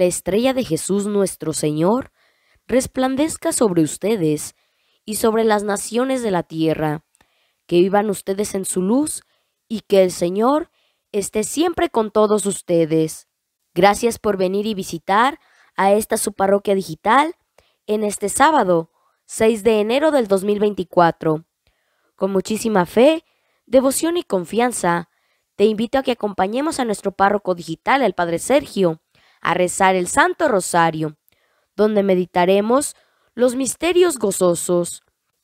la estrella de Jesús nuestro Señor resplandezca sobre ustedes y sobre las naciones de la tierra, que vivan ustedes en su luz y que el Señor esté siempre con todos ustedes. Gracias por venir y visitar a esta su parroquia digital en este sábado 6 de enero del 2024. Con muchísima fe, devoción y confianza, te invito a que acompañemos a nuestro párroco digital, el Padre Sergio, a rezar el Santo Rosario, donde meditaremos los misterios gozosos.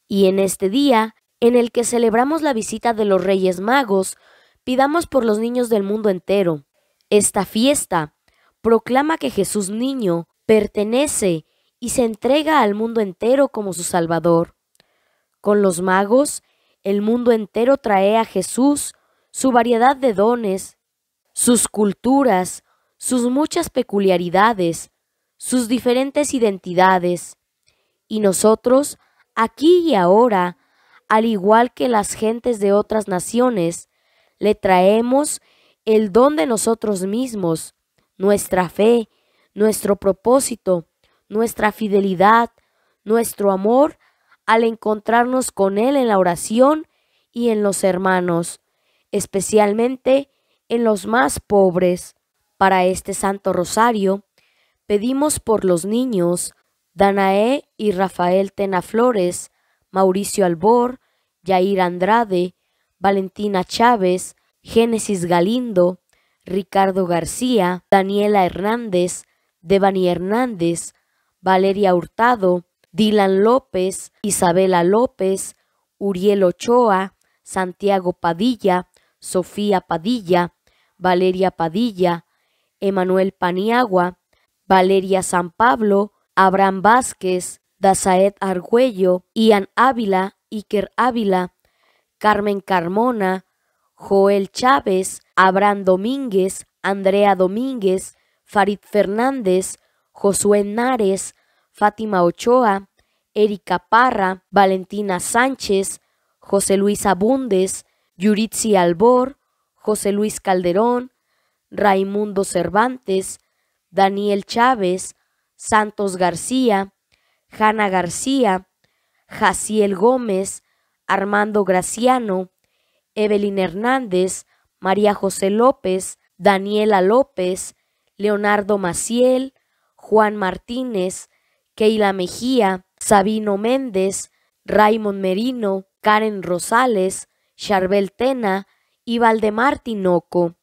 Y en este día, en el que celebramos la visita de los Reyes Magos, pidamos por los niños del mundo entero. Esta fiesta proclama que Jesús niño pertenece y se entrega al mundo entero como su Salvador. Con los magos, el mundo entero trae a Jesús su variedad de dones, sus culturas, sus muchas peculiaridades, sus diferentes identidades. Y nosotros, aquí y ahora, al igual que las gentes de otras naciones, le traemos el don de nosotros mismos, nuestra fe, nuestro propósito, nuestra fidelidad, nuestro amor, al encontrarnos con Él en la oración y en los hermanos, especialmente en los más pobres. Para este Santo Rosario, pedimos por los niños Danae y Rafael Tenaflores, Mauricio Albor, Yair Andrade, Valentina Chávez, Génesis Galindo, Ricardo García, Daniela Hernández, Devani Hernández, Valeria Hurtado, Dylan López, Isabela López, Uriel Ochoa, Santiago Padilla, Sofía Padilla, Valeria Padilla, Emanuel Paniagua, Valeria San Pablo, Abraham Vázquez, Dazaed Argüello, Ian Ávila, Iker Ávila, Carmen Carmona, Joel Chávez, Abraham Domínguez, Andrea Domínguez, Farid Fernández, Josué Nares, Fátima Ochoa, Erika Parra, Valentina Sánchez, José Luis Abundes, Yuritsi Albor, José Luis Calderón, Raimundo Cervantes, Daniel Chávez, Santos García, Jana García, Jaciel Gómez, Armando Graciano, Evelyn Hernández, María José López, Daniela López, Leonardo Maciel, Juan Martínez, Keila Mejía, Sabino Méndez, Raymond Merino, Karen Rosales, Charbel Tena y Valdemar Tinoco.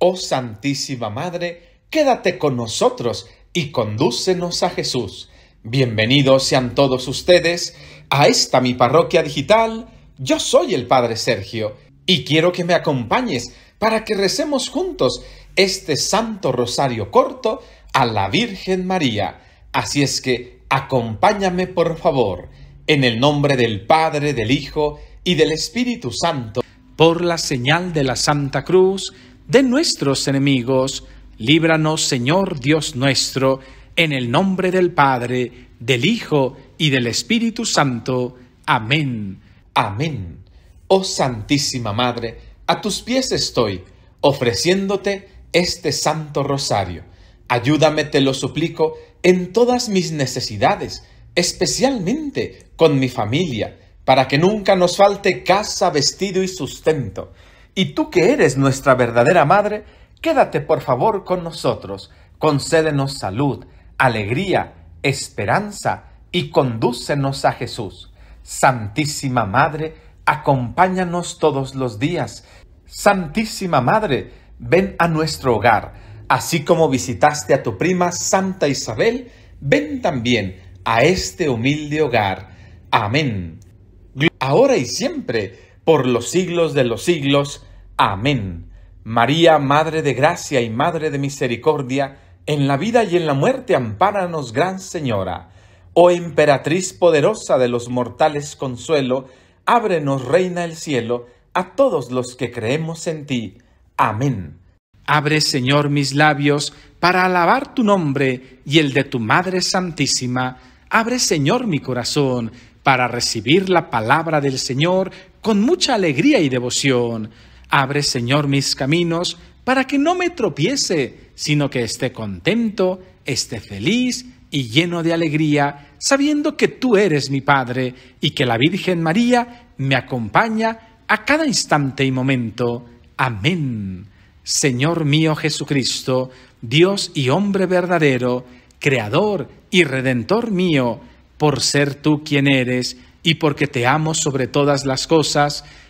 Oh Santísima Madre, quédate con nosotros y condúcenos a Jesús. Bienvenidos sean todos ustedes a esta mi parroquia digital. Yo soy el Padre Sergio y quiero que me acompañes para que recemos juntos este Santo Rosario corto a la Virgen María. Así es que acompáñame por favor, en el nombre del Padre, del Hijo y del Espíritu Santo, por la señal de la Santa Cruz, de nuestros enemigos. Líbranos, Señor Dios nuestro, en el nombre del Padre, del Hijo y del Espíritu Santo. Amén. Amén. Oh Santísima Madre, a tus pies estoy, ofreciéndote este santo rosario. Ayúdame, te lo suplico, en todas mis necesidades, especialmente con mi familia, para que nunca nos falte casa, vestido y sustento y tú que eres nuestra verdadera Madre, quédate por favor con nosotros, concédenos salud, alegría, esperanza y condúcenos a Jesús. Santísima Madre, acompáñanos todos los días. Santísima Madre, ven a nuestro hogar. Así como visitaste a tu prima Santa Isabel, ven también a este humilde hogar. Amén. Ahora y siempre, por los siglos de los siglos. Amén. María, Madre de Gracia y Madre de Misericordia, en la vida y en la muerte ampáranos, Gran Señora. Oh Emperatriz poderosa de los mortales consuelo, ábrenos, Reina del Cielo, a todos los que creemos en ti. Amén. Abre, Señor, mis labios para alabar tu nombre y el de tu Madre Santísima. Abre, Señor, mi corazón para recibir la palabra del Señor con mucha alegría y devoción Abre, Señor, mis caminos para que no me tropiece, sino que esté contento, esté feliz y lleno de alegría, sabiendo que tú eres mi Padre y que la Virgen María me acompaña a cada instante y momento. Amén. Señor mío Jesucristo, Dios y hombre verdadero, Creador y Redentor mío, por ser tú quien eres y porque te amo sobre todas las cosas,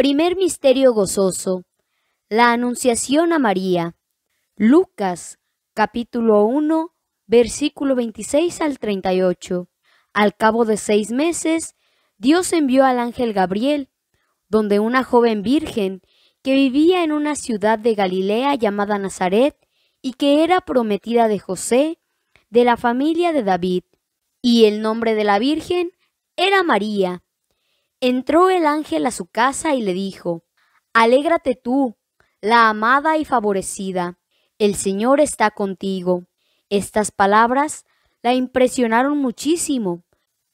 Primer misterio gozoso. La Anunciación a María. Lucas capítulo 1 versículo 26 al 38. Al cabo de seis meses, Dios envió al ángel Gabriel, donde una joven virgen que vivía en una ciudad de Galilea llamada Nazaret y que era prometida de José, de la familia de David. Y el nombre de la virgen era María. Entró el ángel a su casa y le dijo, Alégrate tú, la amada y favorecida, el Señor está contigo. Estas palabras la impresionaron muchísimo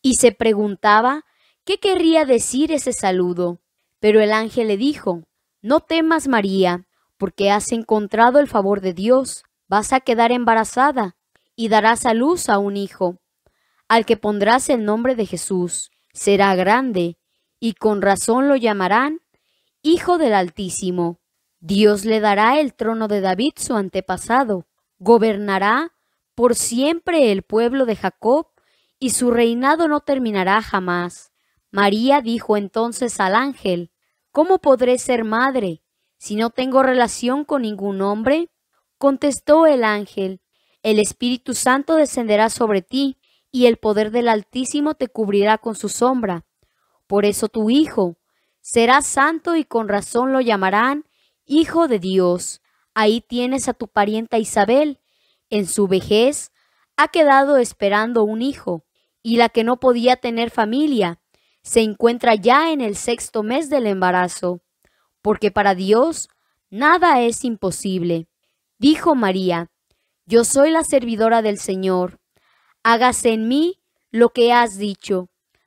y se preguntaba qué querría decir ese saludo. Pero el ángel le dijo, No temas, María, porque has encontrado el favor de Dios, vas a quedar embarazada y darás a luz a un hijo, al que pondrás el nombre de Jesús. Será grande y con razón lo llamarán Hijo del Altísimo. Dios le dará el trono de David su antepasado, gobernará por siempre el pueblo de Jacob, y su reinado no terminará jamás. María dijo entonces al ángel, ¿Cómo podré ser madre si no tengo relación con ningún hombre? Contestó el ángel, el Espíritu Santo descenderá sobre ti, y el poder del Altísimo te cubrirá con su sombra. Por eso tu Hijo será santo y con razón lo llamarán Hijo de Dios. Ahí tienes a tu parienta Isabel. En su vejez ha quedado esperando un hijo, y la que no podía tener familia se encuentra ya en el sexto mes del embarazo, porque para Dios nada es imposible. Dijo María, Yo soy la servidora del Señor, hágase en mí lo que has dicho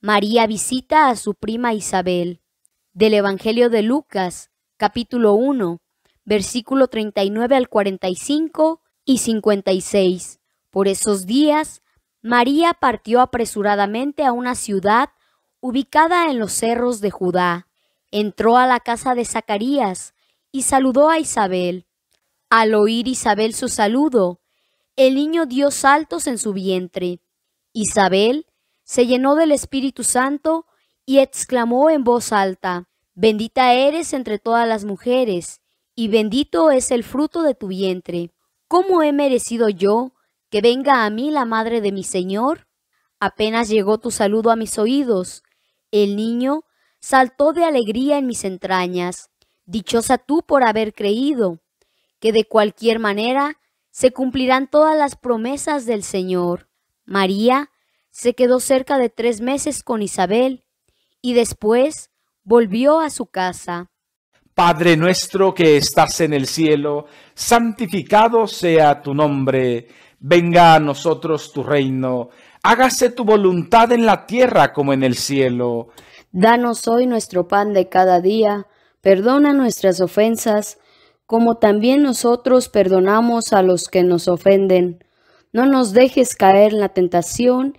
María visita a su prima Isabel. Del Evangelio de Lucas, capítulo 1, versículo 39 al 45 y 56. Por esos días, María partió apresuradamente a una ciudad ubicada en los cerros de Judá. Entró a la casa de Zacarías y saludó a Isabel. Al oír Isabel su saludo, el niño dio saltos en su vientre. Isabel se llenó del Espíritu Santo y exclamó en voz alta, Bendita eres entre todas las mujeres, y bendito es el fruto de tu vientre. ¿Cómo he merecido yo que venga a mí la madre de mi Señor? Apenas llegó tu saludo a mis oídos, el niño saltó de alegría en mis entrañas. Dichosa tú por haber creído, que de cualquier manera se cumplirán todas las promesas del Señor. María, se quedó cerca de tres meses con Isabel y después volvió a su casa. Padre nuestro que estás en el cielo, santificado sea tu nombre, venga a nosotros tu reino, hágase tu voluntad en la tierra como en el cielo. Danos hoy nuestro pan de cada día, perdona nuestras ofensas, como también nosotros perdonamos a los que nos ofenden. No nos dejes caer en la tentación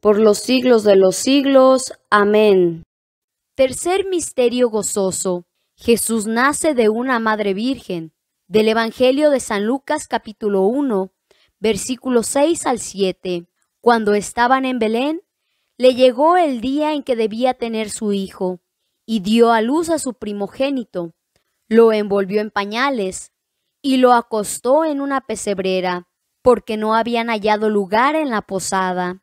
por los siglos de los siglos. Amén. Tercer misterio gozoso. Jesús nace de una madre virgen. Del Evangelio de San Lucas capítulo 1, versículos 6 al 7. Cuando estaban en Belén, le llegó el día en que debía tener su hijo, y dio a luz a su primogénito. Lo envolvió en pañales, y lo acostó en una pesebrera, porque no habían hallado lugar en la posada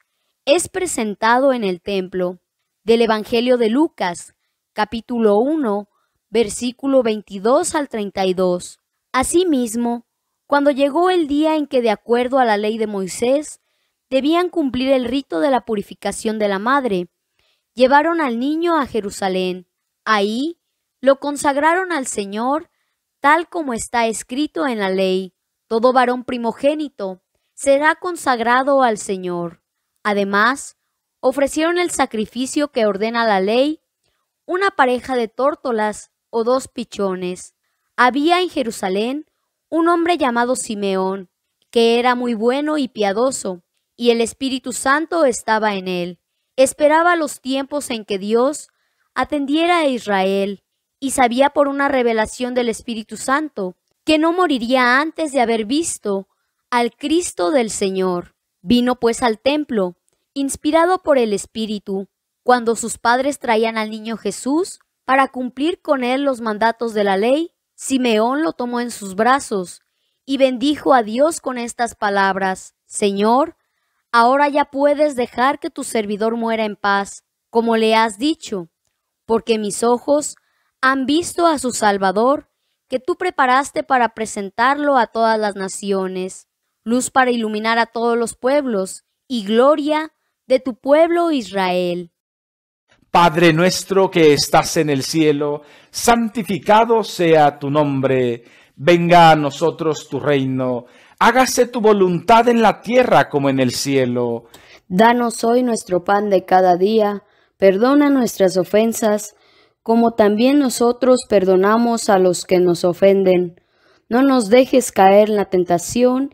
es presentado en el templo del Evangelio de Lucas, capítulo 1, versículo 22 al 32. Asimismo, cuando llegó el día en que, de acuerdo a la ley de Moisés, debían cumplir el rito de la purificación de la madre, llevaron al niño a Jerusalén. Ahí lo consagraron al Señor, tal como está escrito en la ley. Todo varón primogénito será consagrado al Señor Además, ofrecieron el sacrificio que ordena la ley, una pareja de tórtolas o dos pichones. Había en Jerusalén un hombre llamado Simeón, que era muy bueno y piadoso, y el Espíritu Santo estaba en él. Esperaba los tiempos en que Dios atendiera a Israel, y sabía por una revelación del Espíritu Santo que no moriría antes de haber visto al Cristo del Señor. Vino pues al templo, inspirado por el Espíritu, cuando sus padres traían al niño Jesús para cumplir con él los mandatos de la ley, Simeón lo tomó en sus brazos y bendijo a Dios con estas palabras, Señor, ahora ya puedes dejar que tu servidor muera en paz, como le has dicho, porque mis ojos han visto a su Salvador, que tú preparaste para presentarlo a todas las naciones luz para iluminar a todos los pueblos y gloria de tu pueblo Israel. Padre nuestro que estás en el cielo, santificado sea tu nombre, venga a nosotros tu reino, hágase tu voluntad en la tierra como en el cielo. Danos hoy nuestro pan de cada día, perdona nuestras ofensas, como también nosotros perdonamos a los que nos ofenden. No nos dejes caer en la tentación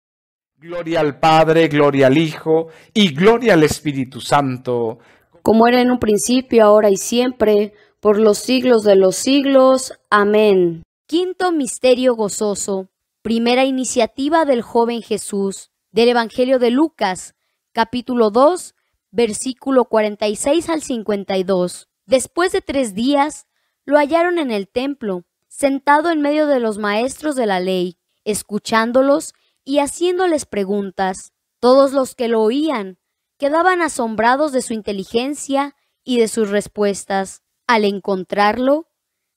Gloria al Padre, gloria al Hijo y gloria al Espíritu Santo. Como era en un principio, ahora y siempre, por los siglos de los siglos. Amén. Quinto Misterio Gozoso. Primera iniciativa del joven Jesús. Del Evangelio de Lucas, capítulo 2, versículo 46 al 52. Después de tres días, lo hallaron en el templo, sentado en medio de los maestros de la ley, escuchándolos y haciéndoles preguntas, todos los que lo oían quedaban asombrados de su inteligencia y de sus respuestas. Al encontrarlo,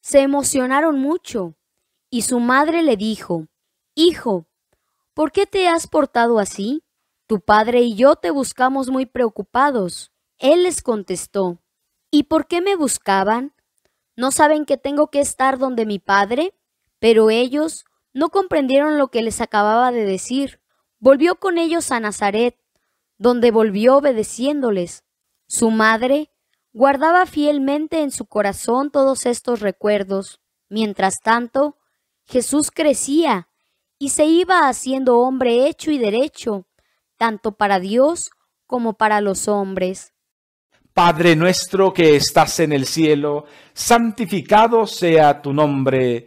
se emocionaron mucho, y su madre le dijo, Hijo, ¿por qué te has portado así? Tu padre y yo te buscamos muy preocupados. Él les contestó, ¿Y por qué me buscaban? ¿No saben que tengo que estar donde mi padre? Pero ellos no comprendieron lo que les acababa de decir. Volvió con ellos a Nazaret, donde volvió obedeciéndoles. Su madre guardaba fielmente en su corazón todos estos recuerdos. Mientras tanto, Jesús crecía y se iba haciendo hombre hecho y derecho, tanto para Dios como para los hombres. Padre nuestro que estás en el cielo, santificado sea tu nombre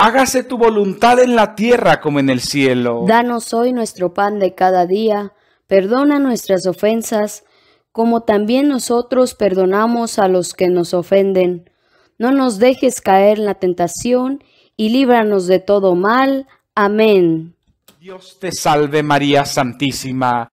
Hágase tu voluntad en la tierra como en el cielo. Danos hoy nuestro pan de cada día. Perdona nuestras ofensas, como también nosotros perdonamos a los que nos ofenden. No nos dejes caer en la tentación y líbranos de todo mal. Amén. Dios te salve María Santísima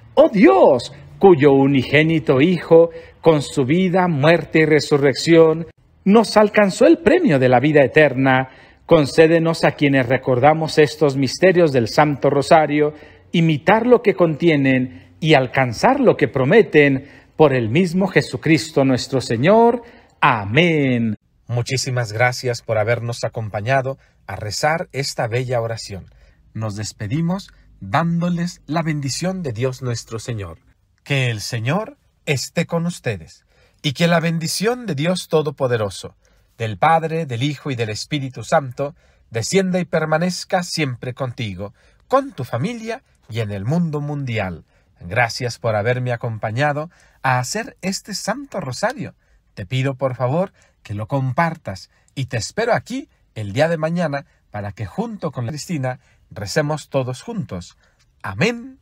oh Dios, cuyo unigénito Hijo, con su vida, muerte y resurrección, nos alcanzó el premio de la vida eterna, concédenos a quienes recordamos estos misterios del Santo Rosario, imitar lo que contienen y alcanzar lo que prometen por el mismo Jesucristo nuestro Señor. Amén. Muchísimas gracias por habernos acompañado a rezar esta bella oración. Nos despedimos dándoles la bendición de Dios nuestro Señor. Que el Señor esté con ustedes, y que la bendición de Dios Todopoderoso, del Padre, del Hijo y del Espíritu Santo, descienda y permanezca siempre contigo, con tu familia y en el mundo mundial. Gracias por haberme acompañado a hacer este Santo Rosario. Te pido por favor que lo compartas y te espero aquí el día de mañana para que junto con Cristina Recemos todos juntos. Amén.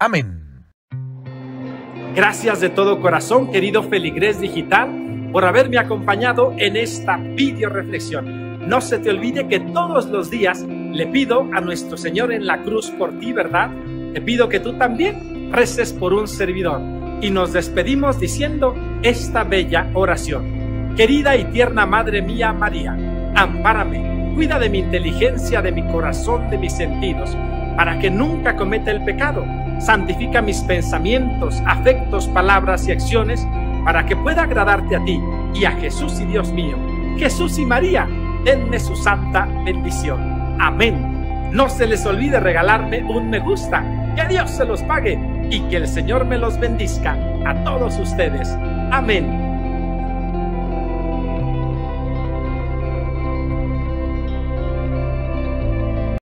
Amén. Gracias de todo corazón, querido Feligrés Digital, por haberme acompañado en esta video reflexión. No se te olvide que todos los días le pido a nuestro Señor en la cruz por ti, ¿verdad? Te pido que tú también reces por un servidor. Y nos despedimos diciendo esta bella oración. Querida y tierna Madre mía María, ampárame cuida de mi inteligencia, de mi corazón, de mis sentidos, para que nunca cometa el pecado. Santifica mis pensamientos, afectos, palabras y acciones, para que pueda agradarte a ti y a Jesús y Dios mío. Jesús y María, denme su santa bendición. Amén. No se les olvide regalarme un me gusta. Que Dios se los pague y que el Señor me los bendiga a todos ustedes. Amén.